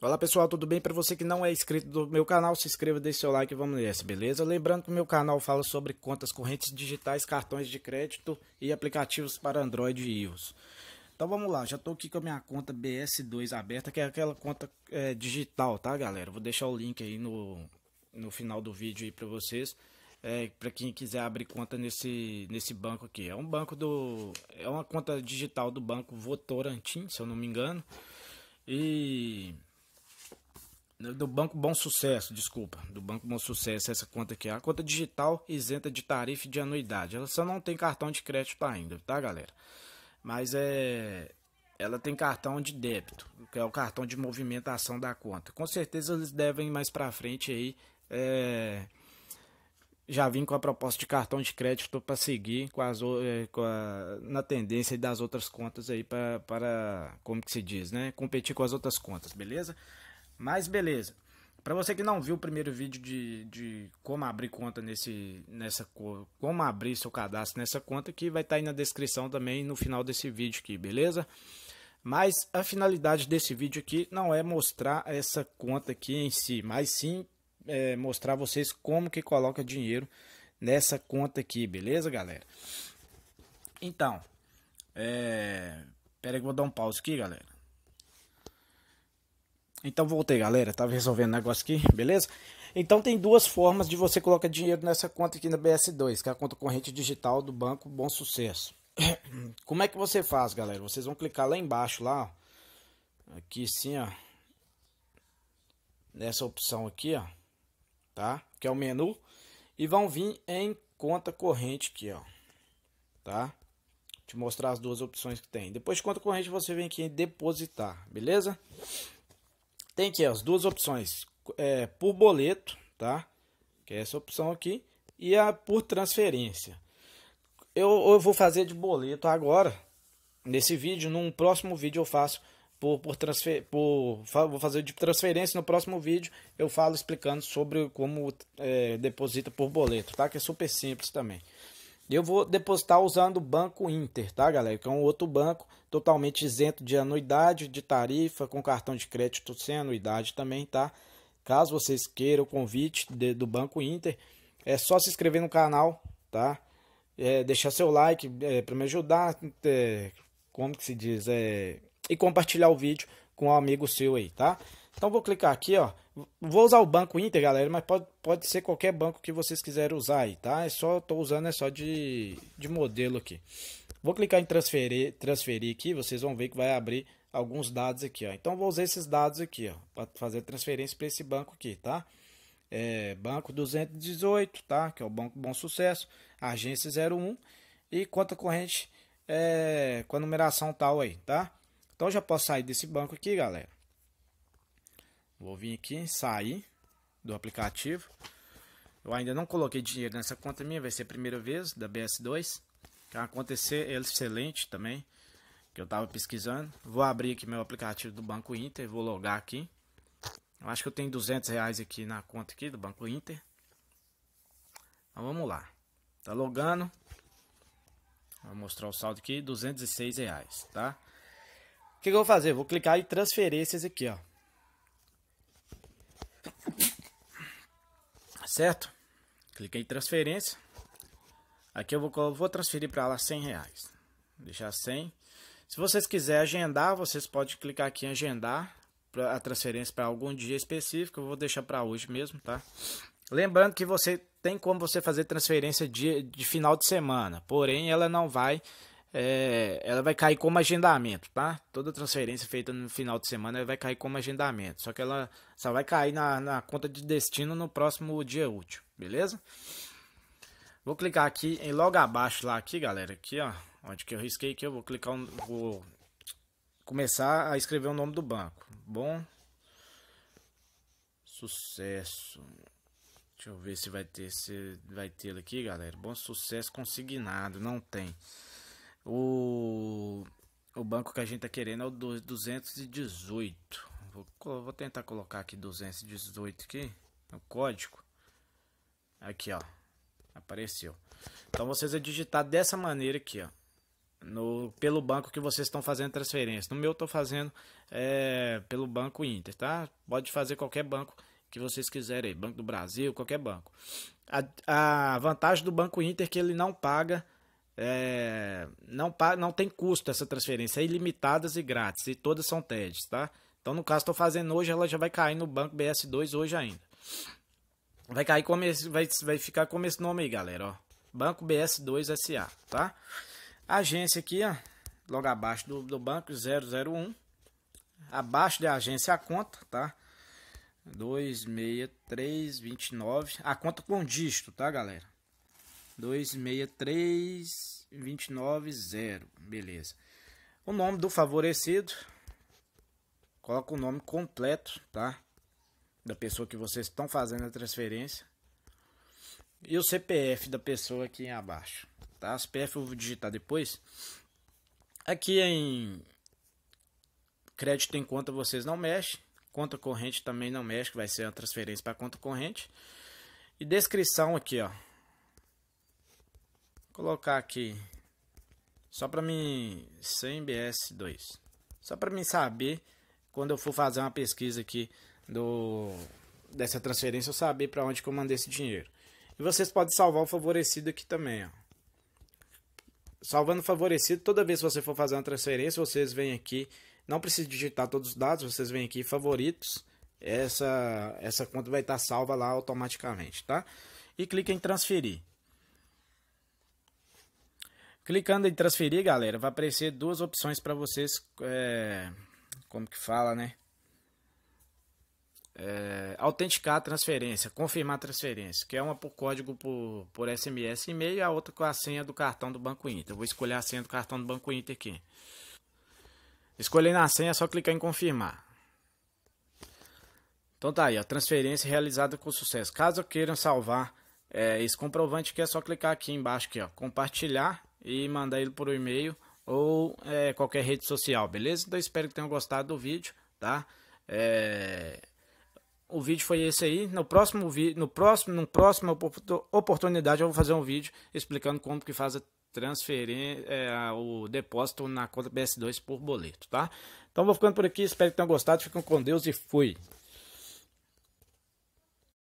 Olá pessoal, tudo bem? Para você que não é inscrito do meu canal, se inscreva, deixe seu like e vamos nessa, beleza? Lembrando que o meu canal fala sobre contas correntes digitais, cartões de crédito e aplicativos para Android e iOS. Então vamos lá, já estou aqui com a minha conta BS2 aberta, que é aquela conta é, digital, tá galera? Vou deixar o link aí no, no final do vídeo aí para vocês, é, para quem quiser abrir conta nesse, nesse banco aqui. É um banco do... é uma conta digital do banco Votorantim, se eu não me engano. E né, do Banco Bom Sucesso, desculpa, do Banco Bom Sucesso, essa conta aqui, é a conta digital isenta de tarifa e de anuidade. Ela só não tem cartão de crédito ainda, tá, galera? Mas é ela tem cartão de débito, que é o cartão de movimentação da conta. Com certeza eles devem mais para frente aí é, já vim com a proposta de cartão de crédito para seguir com as, é, com a, na tendência das outras contas aí para, como que se diz, né? Competir com as outras contas, beleza? Mas beleza. Para você que não viu o primeiro vídeo de, de como abrir conta nesse nessa como abrir seu cadastro nessa conta que vai estar tá aí na descrição também no final desse vídeo aqui, beleza? Mas a finalidade desse vídeo aqui não é mostrar essa conta aqui em si, mas sim é, mostrar vocês como que coloca dinheiro nessa conta aqui, beleza, galera? Então, é... pera aí que eu vou dar um pause aqui, galera. Então voltei, galera. Tava resolvendo o um negócio aqui, beleza? Então tem duas formas de você colocar dinheiro nessa conta aqui na BS2, que é a conta corrente digital do banco Bom Sucesso. Como é que você faz, galera? Vocês vão clicar lá embaixo, lá, aqui sim, ó, nessa opção aqui, ó, tá? Que é o menu e vão vir em conta corrente aqui, ó, tá? Vou te mostrar as duas opções que tem. Depois de conta corrente você vem aqui em depositar, beleza? tem que as duas opções, é, por boleto, tá? Que é essa opção aqui, e a por transferência. Eu, eu vou fazer de boleto agora, nesse vídeo, num próximo vídeo eu faço por, por transfer, por, vou fazer de transferência no próximo vídeo eu falo explicando sobre como é, deposita por boleto, tá? Que é super simples também. Eu vou depositar usando o Banco Inter, tá, galera? Que é um outro banco totalmente isento de anuidade, de tarifa, com cartão de crédito sem anuidade também, tá? Caso vocês queiram o convite de, do Banco Inter, é só se inscrever no canal, tá? É, deixar seu like é, para me ajudar, é, como que se diz, é, e compartilhar o vídeo com um amigo seu aí, tá? Então vou clicar aqui, ó. Vou usar o Banco Inter, galera, mas pode, pode ser qualquer banco que vocês quiserem usar aí, tá? É só, tô usando é só de, de modelo aqui. Vou clicar em transferir, transferir aqui, vocês vão ver que vai abrir alguns dados aqui, ó. Então vou usar esses dados aqui, ó, para fazer transferência para esse banco aqui, tá? É, banco 218, tá? Que é o Banco Bom Sucesso, agência 01 e conta corrente é, com a numeração tal aí, tá? Então já posso sair desse banco aqui, galera. Vou vir aqui, sair do aplicativo. Eu ainda não coloquei dinheiro nessa conta minha, vai ser a primeira vez da BS2. Que acontecer, é excelente também, que eu estava pesquisando. Vou abrir aqui meu aplicativo do Banco Inter, vou logar aqui. Eu acho que eu tenho 200 reais aqui na conta aqui do Banco Inter. Então vamos lá. Tá logando. Vou mostrar o saldo aqui, 206 reais, tá? O que, que eu vou fazer? Vou clicar em transferências aqui, ó. certo? Cliquei em transferência. Aqui eu vou, vou transferir para lá 100 reais. Deixar 100. Se vocês quiserem agendar, vocês podem clicar aqui em agendar a transferência para algum dia específico. Eu vou deixar para hoje mesmo, tá? Lembrando que você tem como você fazer transferência de, de final de semana, porém ela não vai é, ela vai cair como agendamento, tá? Toda transferência feita no final de semana vai cair como agendamento. Só que ela só vai cair na, na conta de destino no próximo dia útil, beleza? Vou clicar aqui em logo abaixo lá aqui, galera, aqui ó, onde que eu risquei que eu vou clicar, um, vou começar a escrever o nome do banco. Bom sucesso. Deixa eu ver se vai ter se vai ter aqui, galera. Bom sucesso consignado, não tem. O, o banco que a gente tá querendo é o 218. Vou, vou tentar colocar aqui 218 aqui, no código. Aqui, ó. Apareceu. Então vocês vão é digitar dessa maneira aqui, ó. No, pelo banco que vocês estão fazendo transferência. No meu eu tô fazendo é, pelo Banco Inter, tá? Pode fazer qualquer banco que vocês quiserem aí, Banco do Brasil, qualquer banco. A, a vantagem do Banco Inter é que ele não paga é, não, não tem custo essa transferência, é ilimitadas e grátis, e todas são TEDs, tá? Então, no caso, estou fazendo hoje, ela já vai cair no banco BS2 hoje ainda. Vai cair como esse, vai, vai ficar como esse nome aí, galera, ó. Banco BS2 SA, tá? Agência aqui, ó, logo abaixo do, do banco 001. Abaixo da agência a conta, tá? 26329. A conta com dígito, tá, galera? 263290, beleza. O nome do favorecido, coloca o nome completo, tá? Da pessoa que vocês estão fazendo a transferência. E o CPF da pessoa aqui abaixo, tá? O CPF eu vou digitar depois. Aqui em crédito em conta vocês não mexem. Conta corrente também não mexe, que vai ser a transferência para conta corrente. E descrição aqui, ó colocar aqui só para mim 100 BS2. Só para mim saber quando eu for fazer uma pesquisa aqui do dessa transferência eu saber para onde que eu mandei esse dinheiro. E vocês podem salvar o favorecido aqui também, ó. Salvando o favorecido, toda vez que você for fazer uma transferência, vocês vêm aqui, não precisa digitar todos os dados, vocês vêm aqui favoritos, essa essa conta vai estar salva lá automaticamente, tá? E clica em transferir. Clicando em transferir, galera, vai aparecer duas opções para vocês. É, como que fala, né? É, autenticar a transferência, confirmar a transferência, que é uma por código por, por SMS e e-mail, a outra com a senha do cartão do Banco Inter. Eu vou escolher a senha do cartão do Banco Inter aqui. Escolhendo a senha, é só clicar em confirmar. Então tá aí, a transferência realizada com sucesso. Caso queiram salvar é, esse comprovante aqui, é só clicar aqui embaixo, aqui, ó, compartilhar e mandar ele por e-mail ou é, qualquer rede social, beleza? Então espero que tenham gostado do vídeo, tá? É... O vídeo foi esse aí. No próximo vídeo, no próximo, no próxima oportunidade eu vou fazer um vídeo explicando como que faz a transferência, é, o depósito na conta BS2 por boleto, tá? Então vou ficando por aqui, espero que tenham gostado, fiquem com Deus e fui.